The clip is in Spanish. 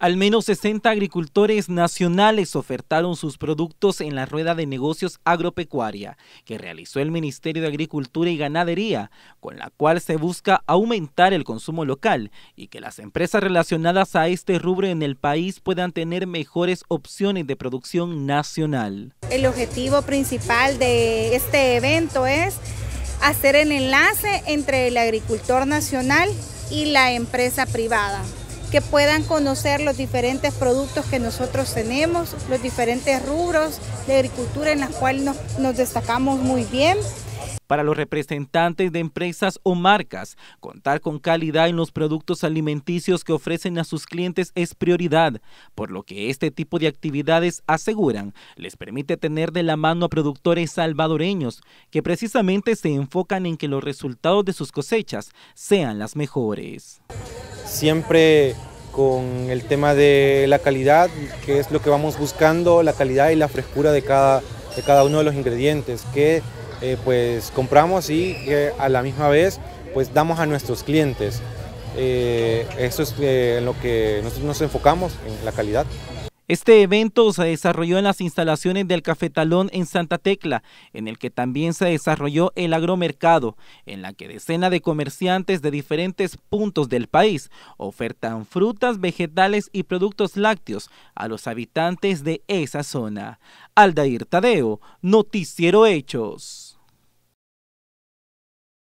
Al menos 60 agricultores nacionales ofertaron sus productos en la rueda de negocios agropecuaria que realizó el Ministerio de Agricultura y Ganadería, con la cual se busca aumentar el consumo local y que las empresas relacionadas a este rubro en el país puedan tener mejores opciones de producción nacional. El objetivo principal de este evento es hacer el enlace entre el agricultor nacional y la empresa privada que puedan conocer los diferentes productos que nosotros tenemos, los diferentes rubros de agricultura en los cuales nos, nos destacamos muy bien para los representantes de empresas o marcas. Contar con calidad en los productos alimenticios que ofrecen a sus clientes es prioridad, por lo que este tipo de actividades aseguran les permite tener de la mano a productores salvadoreños que precisamente se enfocan en que los resultados de sus cosechas sean las mejores siempre con el tema de la calidad, que es lo que vamos buscando, la calidad y la frescura de cada, uno de los ingredientes que eh, pues compramos y a la misma vez pues damos a nuestros clientes. Eh, eso es eh, en lo que nosotros nos enfocamos, en la calidad. Este evento se desarrolló en las instalaciones del Cafetalón en Santa Tecla, en el que también se desarrolló el agromercado, en la que decenas de comerciantes de diferentes puntos del país ofertan frutas, vegetales y productos lácteos a los habitantes de esa zona. Aldair Tadeo, Noticiero Hechos.